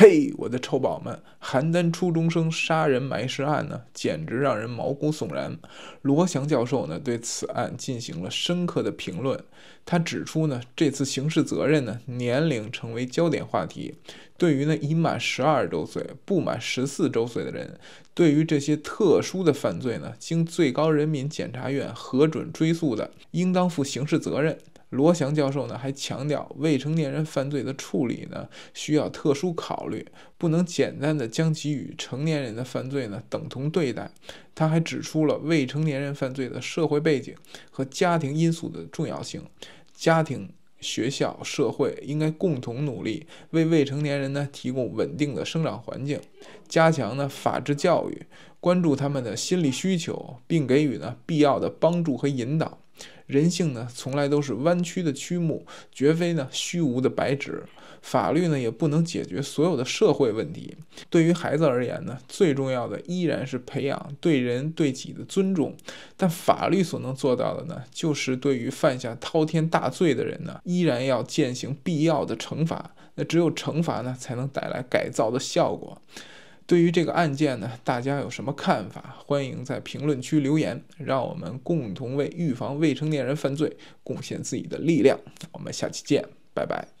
嘿，我的臭宝们！邯郸初中生杀人埋尸案呢，简直让人毛骨悚然。罗翔教授呢，对此案进行了深刻的评论。他指出呢，这次刑事责任呢，年龄成为焦点话题。对于呢，已满十二周岁不满十四周岁的人，对于这些特殊的犯罪呢，经最高人民检察院核准追诉的，应当负刑事责任。罗翔教授呢，还强调未成年人犯罪的处理呢，需要特殊考虑，不能简单的将其与成年人的犯罪呢等同对待。他还指出了未成年人犯罪的社会背景和家庭因素的重要性，家庭、学校、社会应该共同努力，为未成年人呢提供稳定的生长环境，加强呢法制教育，关注他们的心理需求，并给予呢必要的帮助和引导。人性呢，从来都是弯曲的曲目，绝非呢虚无的白纸。法律呢，也不能解决所有的社会问题。对于孩子而言呢，最重要的依然是培养对人对己的尊重。但法律所能做到的呢，就是对于犯下滔天大罪的人呢，依然要践行必要的惩罚。那只有惩罚呢，才能带来改造的效果。对于这个案件呢，大家有什么看法？欢迎在评论区留言，让我们共同为预防未成年人犯罪贡献自己的力量。我们下期见，拜拜。